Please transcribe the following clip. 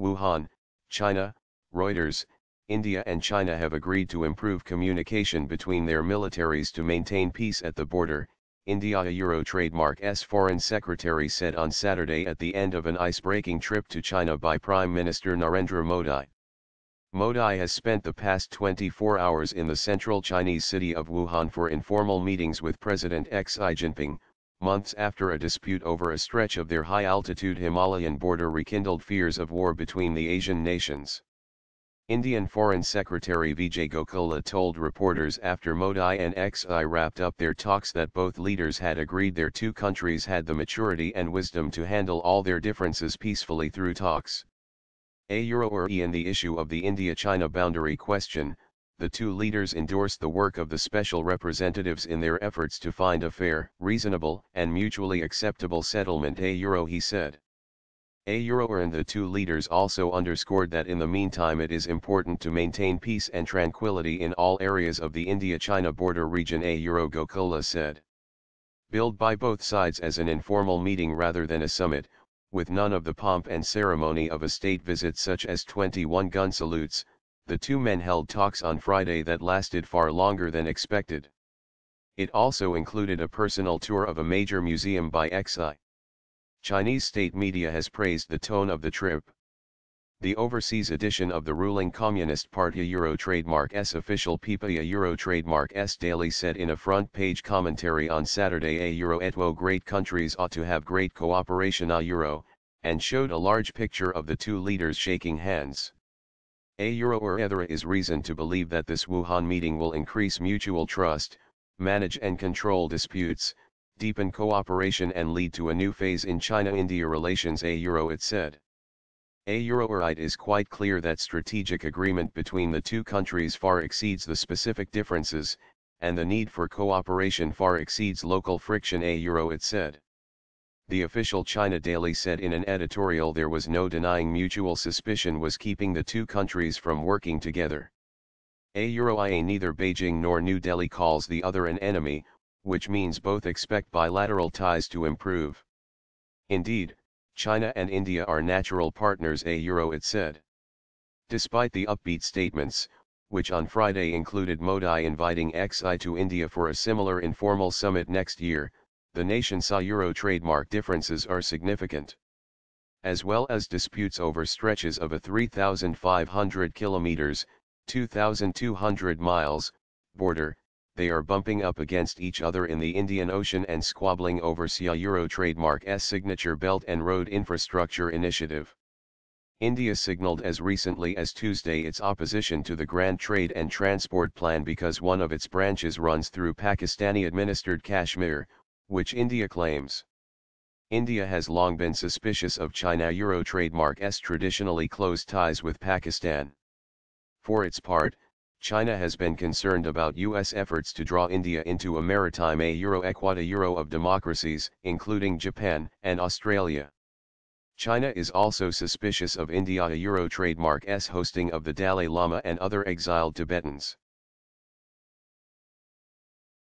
Wuhan, China, Reuters, India and China have agreed to improve communication between their militaries to maintain peace at the border, India Euro trademark S Foreign Secretary said on Saturday at the end of an ice-breaking trip to China by Prime Minister Narendra Modi. Modi has spent the past 24 hours in the central Chinese city of Wuhan for informal meetings with President Xi Jinping, months after a dispute over a stretch of their high-altitude Himalayan border rekindled fears of war between the Asian nations. Indian Foreign Secretary Vijay Gokhale told reporters after Modi and XI wrapped up their talks that both leaders had agreed their two countries had the maturity and wisdom to handle all their differences peacefully through talks. A euro E in the issue of the India-China boundary question, the two leaders endorsed the work of the special representatives in their efforts to find a fair, reasonable and mutually acceptable settlement a euro he said. A euro and the two leaders also underscored that in the meantime it is important to maintain peace and tranquility in all areas of the India-China border region a euro Gokula said. Billed by both sides as an informal meeting rather than a summit, with none of the pomp and ceremony of a state visit such as 21 gun salutes, the two men held talks on Friday that lasted far longer than expected. It also included a personal tour of a major museum by XI. Chinese state media has praised the tone of the trip. The overseas edition of the ruling Communist Party Euro trademark S official PIPA Euro trademark S daily said in a front page commentary on Saturday a Euro etwo great countries ought to have great cooperation a Euro, and showed a large picture of the two leaders shaking hands. A Euroer is reason to believe that this Wuhan meeting will increase mutual trust, manage and control disputes, deepen cooperation and lead to a new phase in China-India relations A Euro it said. A Euroerite is quite clear that strategic agreement between the two countries far exceeds the specific differences, and the need for cooperation far exceeds local friction A Euro it said the official China Daily said in an editorial there was no denying mutual suspicion was keeping the two countries from working together. A UIA neither Beijing nor New Delhi calls the other an enemy, which means both expect bilateral ties to improve. Indeed, China and India are natural partners a euro it said. Despite the upbeat statements, which on Friday included Modi inviting XI to India for a similar informal summit next year, the nation saw euro trademark differences are significant. As well as disputes over stretches of a 3,500 kilometers, 2,200 miles, border, they are bumping up against each other in the Indian Ocean and squabbling over SIA Euro trademark's signature Belt and Road Infrastructure Initiative. India signaled as recently as Tuesday its opposition to the Grand Trade and Transport Plan because one of its branches runs through Pakistani-administered Kashmir, which India claims. India has long been suspicious of China Euro trademark s traditionally close ties with Pakistan. For its part, China has been concerned about U.S. efforts to draw India into a maritime a Euro Equata Euro of democracies, including Japan and Australia. China is also suspicious of India a Euro trademark s hosting of the Dalai Lama and other exiled Tibetans.